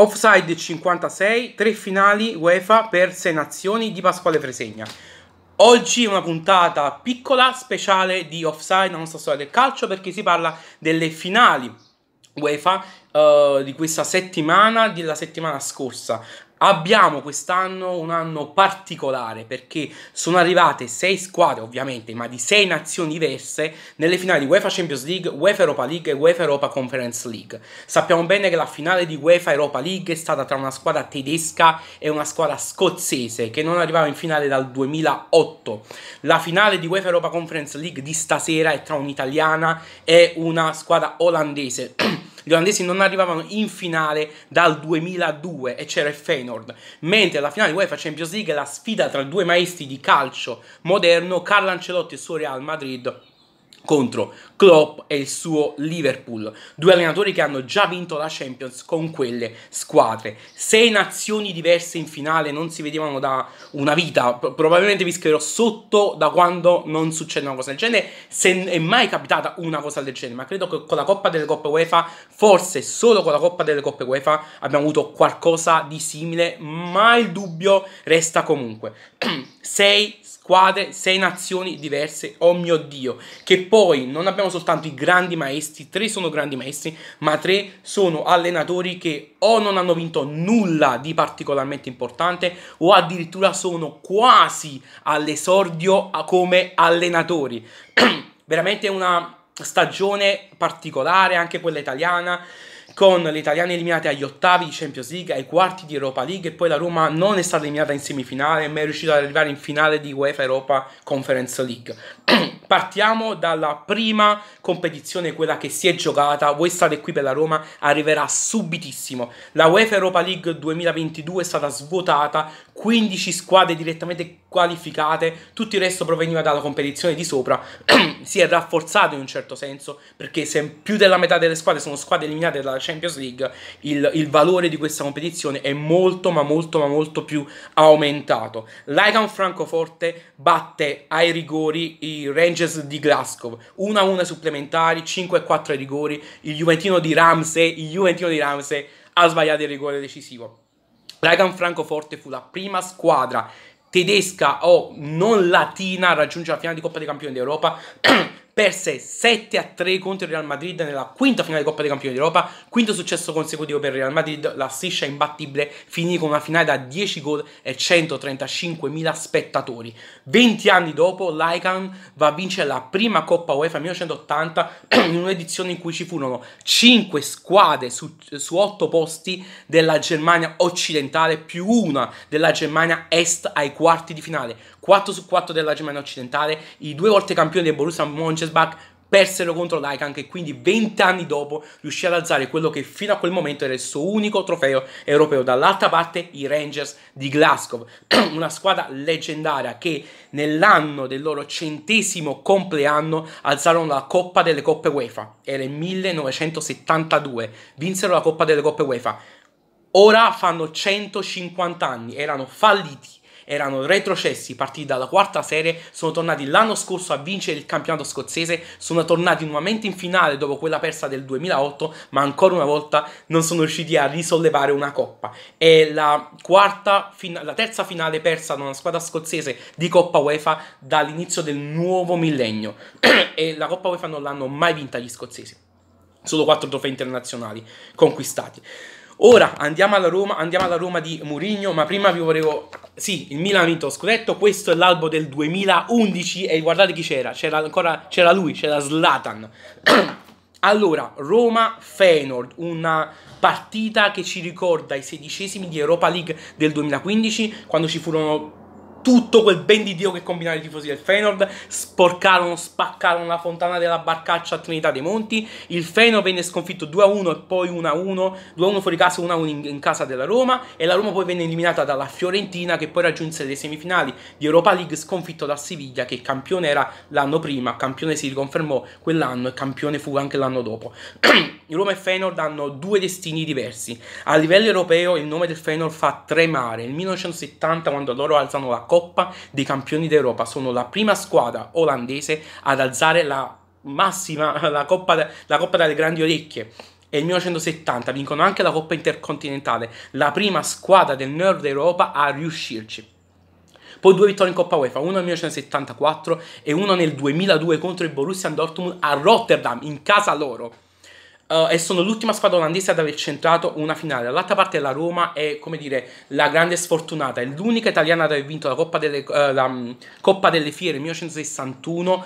Offside 56, tre finali UEFA per sei nazioni di Pasquale Fresegna. Oggi una puntata piccola, speciale di Offside, la nostra storia del calcio, perché si parla delle finali UEFA uh, di questa settimana, della settimana scorsa. Abbiamo quest'anno un anno particolare perché sono arrivate sei squadre ovviamente, ma di sei nazioni diverse nelle finali di UEFA Champions League, UEFA Europa League e UEFA Europa Conference League. Sappiamo bene che la finale di UEFA Europa League è stata tra una squadra tedesca e una squadra scozzese che non arrivava in finale dal 2008. La finale di UEFA Europa Conference League di stasera è tra un'italiana e una squadra olandese. Gli olandesi non arrivavano in finale dal 2002 e c'era il Feyenoord, mentre la finale di UEFA Champions League è la sfida tra due maestri di calcio moderno, Carlo Ancelotti e il suo Real Madrid contro Klopp e il suo Liverpool, due allenatori che hanno già vinto la Champions con quelle squadre. Sei nazioni diverse in finale non si vedevano da una vita, probabilmente vi scriverò sotto da quando non succede una cosa del genere, se è mai capitata una cosa del genere, ma credo che con la Coppa delle Coppe UEFA, forse solo con la Coppa delle Coppe UEFA abbiamo avuto qualcosa di simile, ma il dubbio resta comunque. sei squadre, sei nazioni diverse, oh mio Dio, che poi non abbiamo soltanto i grandi maestri, tre sono grandi maestri, ma tre sono allenatori che o non hanno vinto nulla di particolarmente importante o addirittura sono quasi all'esordio come allenatori. Veramente una stagione particolare, anche quella italiana con le italiane eliminate agli ottavi di Champions League, ai quarti di Europa League e poi la Roma non è stata eliminata in semifinale ma è riuscita ad arrivare in finale di UEFA Europa Conference League. Partiamo dalla prima competizione, quella che si è giocata, voi state qui per la Roma, arriverà subitissimo. La UEFA Europa League 2022 è stata svuotata, 15 squadre direttamente qualificate, tutto il resto proveniva dalla competizione di sopra, si è rafforzato in un certo senso, perché se più della metà delle squadre sono squadre eliminate dalla Champions League, il, il valore di questa competizione è molto ma molto ma molto più aumentato. L'Icon Francoforte batte ai rigori i Rangers di Glasgow, 1-1 supplementari, 5-4 ai rigori, il Juventino di Ramsey, il Juventino di Ramsey ha sbagliato il rigore decisivo. L'Icon Francoforte fu la prima squadra tedesca o non latina raggiunge la finale di Coppa dei Campioni d'Europa perse 7 a 3 contro il Real Madrid nella quinta finale di Coppa dei Campioni d'Europa, quinto successo consecutivo per il Real Madrid, la striscia imbattibile finì con una finale da 10 gol e 135.000 spettatori. 20 anni dopo l'Aican va a vincere la prima Coppa UEFA 1980 in un'edizione in cui ci furono 5 squadre su, su 8 posti della Germania occidentale più una della Germania est ai quarti di finale. 4 su 4 della Germania occidentale, i due volte campioni del Borussia Mönchengladbach Uzbek persero contro Lycan che quindi 20 anni dopo riuscì ad alzare quello che fino a quel momento era il suo unico trofeo europeo. Dall'altra parte i Rangers di Glasgow, una squadra leggendaria che nell'anno del loro centesimo compleanno alzarono la Coppa delle Coppe UEFA, era il 1972, vinsero la Coppa delle Coppe UEFA. Ora fanno 150 anni, erano falliti erano retrocessi, partiti dalla quarta serie, sono tornati l'anno scorso a vincere il campionato scozzese, sono tornati nuovamente in finale dopo quella persa del 2008, ma ancora una volta non sono riusciti a risollevare una coppa. È la, quarta, la terza finale persa da una squadra scozzese di Coppa UEFA dall'inizio del nuovo millennio e la Coppa UEFA non l'hanno mai vinta gli scozzesi. Solo quattro trofei internazionali conquistati. Ora andiamo alla Roma, andiamo alla Roma di Murigno, ma prima vi volevo sì, il Milan ha vinto lo scudetto, questo è l'albo del 2011 e guardate chi c'era, c'era ancora, c'era lui, c'era Zlatan. allora, Roma-Feyenoord, una partita che ci ricorda i sedicesimi di Europa League del 2015, quando ci furono tutto quel ben di Dio che combinava i tifosi del Feyenoord sporcarono, spaccarono la fontana della barcaccia a Trinità dei Monti il Feyenoord venne sconfitto 2-1 e poi 1-1 2-1 fuori casa, 1-1 in, in, casa della Roma e la Roma poi venne eliminata dalla Fiorentina che poi raggiunse le semifinali di Europa League sconfitto da Siviglia che campione era l'anno prima campione si riconfermò quell'anno e campione fu anche l'anno dopo Roma e Feyenoord hanno due destini diversi a livello europeo il nome del Feyenoord fa tremare nel 1970 quando loro alzano la Coppa dei Campioni d'Europa. Sono la prima squadra olandese ad alzare la massima, la Coppa, la Coppa delle Grandi Orecchie e il 1970 vincono anche la Coppa Intercontinentale, la prima squadra del nord Europa a riuscirci. Poi due vittorie in Coppa UEFA, una nel 1974 e una nel 2002 contro il Borussia Dortmund a Rotterdam, in casa loro. Uh, e sono l'ultima squadra olandese ad aver centrato una finale. Dall'altra parte la Roma è, come dire, la grande sfortunata, è l'unica italiana ad aver vinto la Coppa delle, uh, la, mm, Coppa delle Fiere 1961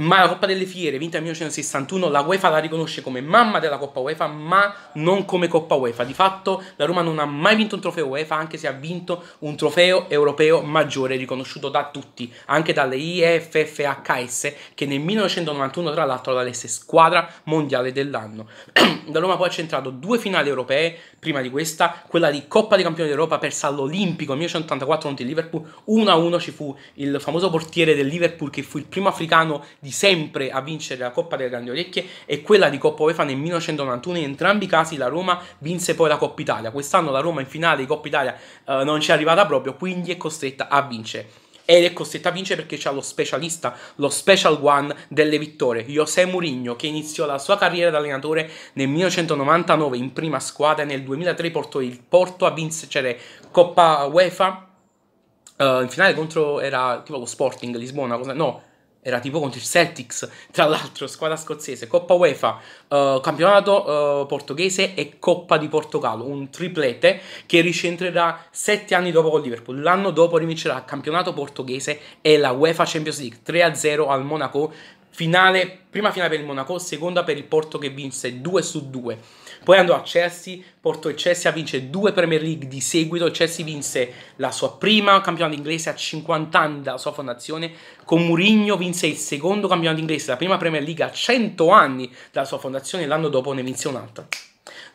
ma la Coppa delle Fiere, vinta nel 1961, la UEFA la riconosce come mamma della Coppa UEFA, ma non come Coppa UEFA. Di fatto la Roma non ha mai vinto un trofeo UEFA, anche se ha vinto un trofeo europeo maggiore riconosciuto da tutti, anche dalle IFFHS, che nel 1991 tra l'altro la lesse squadra mondiale dell'anno. la Roma poi ha centrato due finali europee, prima di questa, quella di Coppa dei Campioni d'Europa persa all'Olimpico nel 1984 contro il Liverpool, 1-1 ci fu il famoso portiere del Liverpool che fu il primo africano di di sempre a vincere la Coppa delle Grandi Orecchie e quella di Coppa UEFA nel 1991. In entrambi i casi la Roma vinse poi la Coppa Italia. Quest'anno la Roma in finale di Coppa Italia eh, non ci è arrivata proprio, quindi è costretta a vincere ed è costretta a vincere perché c'ha lo specialista, lo special one delle vittorie, José Mourinho, che iniziò la sua carriera da allenatore nel 1999 in prima squadra e nel 2003 portò il Porto a vincere Coppa UEFA. Uh, in finale contro era tipo lo Sporting Lisbona, cosa, no, era tipo contro il Celtics, tra l'altro, squadra scozzese, Coppa UEFA, uh, campionato uh, portoghese e Coppa di Portogallo, un triplete che ricentrerà sette anni dopo con Liverpool. L'anno dopo rivincerà il campionato portoghese e la UEFA Champions League 3-0 al Monaco, finale, prima finale per il Monaco, seconda per il Porto che vinse 2 su 2. Poi andò a Chelsea, portò il Chelsea a vincere due Premier League di seguito. Il Chelsea vinse la sua prima campionata inglese a 50 anni dalla sua fondazione. Con Mourinho vinse il secondo campionato inglese, la prima Premier League a 100 anni dalla sua fondazione. L'anno dopo ne vinse un'altra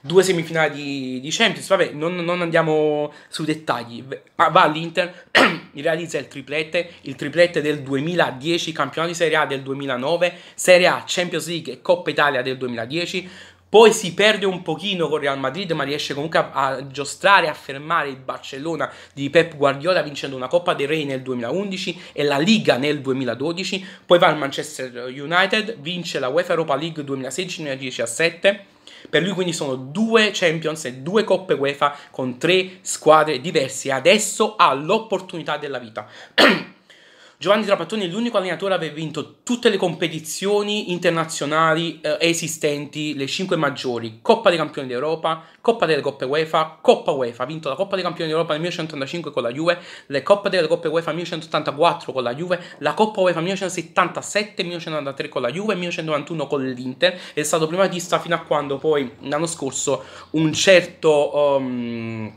due semifinali di, di Champions. Vabbè, non, non, andiamo sui dettagli. Va all'Inter, realizza il triplette, il triplette del 2010, campionato di Serie A del 2009, Serie A, Champions League e Coppa Italia del 2010. Poi si perde un pochino con Real Madrid, ma riesce comunque a, a giostrare, a fermare il Barcellona di Pep Guardiola vincendo una Coppa dei Re nel 2011 e la Liga nel 2012. Poi va al Manchester United, vince la UEFA Europa League 2016-2017. Per lui quindi sono due Champions e due Coppe UEFA con tre squadre diverse. Adesso ha l'opportunità della vita. Giovanni Trapattoni è l'unico allenatore a aver vinto tutte le competizioni internazionali eh, esistenti, le cinque maggiori, Coppa dei Campioni d'Europa, Coppa delle Coppe UEFA, Coppa UEFA, ha vinto la Coppa dei Campioni d'Europa nel 1985 con la Juve, le Coppa delle Coppe UEFA 1984 con la Juve, la Coppa UEFA 1977-1993 con la Juve, 1991 con l'Inter, è stato primatista fino a quando poi l'anno scorso un certo... Um,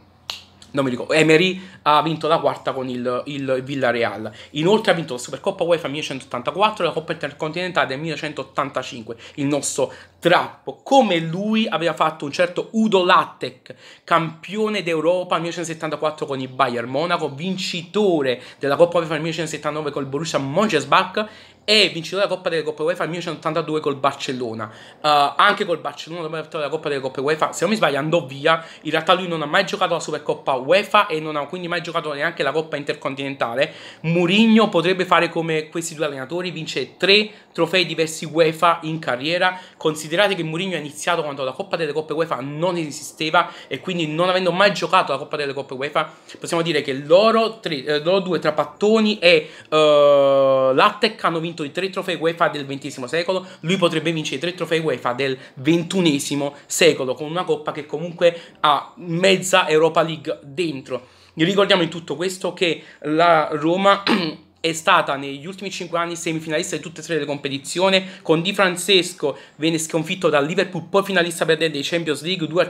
non mi ricordo, Emery ha vinto la quarta con il, il Villarreal. Inoltre ha vinto la Supercoppa UEFA 1984 e la Coppa Intercontinentale del 1985, il nostro Trappo. Come lui aveva fatto un certo Udo Lattek, campione d'Europa 1974 con il Bayern Monaco, vincitore della Coppa UEFA 1979 col Borussia Mönchengladbach e vincitore della Coppa delle Coppe UEFA nel 1982 col Barcellona. Uh, anche col Barcellona, dopo la vittoria della Coppa delle Coppe UEFA, se non mi sbaglio, andò via. In realtà lui non ha mai giocato la Supercoppa UEFA e non ha quindi mai giocato neanche la Coppa Intercontinentale. Mourinho potrebbe fare come questi due allenatori, vince tre trofei diversi UEFA in carriera. Considerate che Mourinho ha iniziato quando la Coppa delle Coppe UEFA non esisteva e quindi non avendo mai giocato la Coppa delle Coppe UEFA, possiamo dire che loro, tre, eh, loro due, Trapattoni e uh, Lattec, hanno vinto vinto i tre trofei UEFA del XX secolo, lui potrebbe vincere i tre trofei UEFA del XXI secolo con una coppa che comunque ha mezza Europa League dentro. Ricordiamo in tutto questo che la Roma è stata negli ultimi 5 anni semifinalista di tutte e tre le competizioni, con Di Francesco viene sconfitto dal Liverpool, poi finalista perdente di Champions League 2-5 a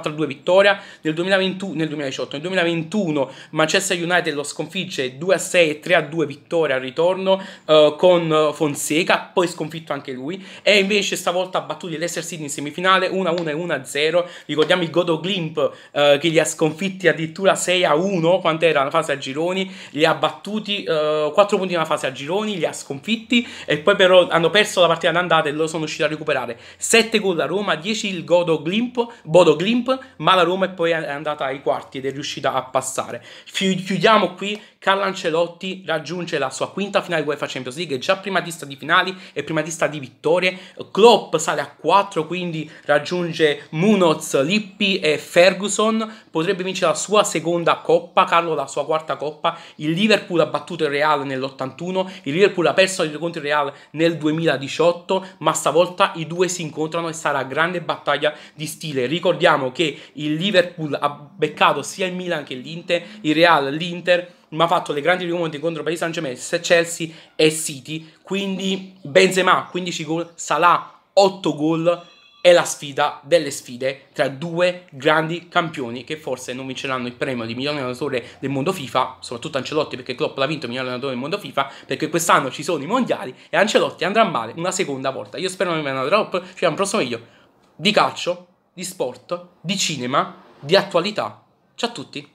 e 4-2 vittoria, nel, 2020, nel 2018, nel 2021 Manchester United lo sconfigge 2-6 a e 3-2 vittoria al ritorno eh, con Fonseca, poi sconfitto anche lui, e invece stavolta ha battuto il Leicester City in semifinale 1-1 a e 1-0, a ricordiamo il Godo Glimp eh, che li ha sconfitti addirittura 6-1 a quando era la fase a gironi, li ha battuti... Eh, 4 punti in una fase a gironi, li ha sconfitti e poi però hanno perso la partita d'andata e loro sono riusciti a recuperare. 7 gol la Roma, 10 il Godo Glimp, Bodo Glimp, ma la Roma è poi andata ai quarti ed è riuscita a passare. Chiudiamo qui Carlo Ancelotti raggiunge la sua quinta finale di UEFA Champions League, è già primatista di finali e primatista di vittorie. Klopp sale a 4, quindi raggiunge Munoz, Lippi e Ferguson. Potrebbe vincere la sua seconda coppa, Carlo la sua quarta coppa. Il Liverpool ha battuto il Real nell'81, il Liverpool ha perso il contro il Real nel 2018, ma stavolta i due si incontrano e sarà grande battaglia di stile. Ricordiamo che il Liverpool ha beccato sia il Milan che l'Inter, il Real l'Inter ma ha fatto dei grandi rimonti contro Paris Saint Germain, Chelsea e City, quindi Benzema 15 gol, Salah 8 gol, è la sfida delle sfide tra due grandi campioni che forse non vinceranno il premio di miglior allenatore del mondo FIFA, soprattutto Ancelotti perché Klopp l'ha vinto miglior allenatore del mondo FIFA, perché quest'anno ci sono i mondiali e Ancelotti andrà male una seconda volta. Io spero non mi una drop, ci vediamo al prossimo video di calcio, di sport, di cinema, di attualità. Ciao a tutti!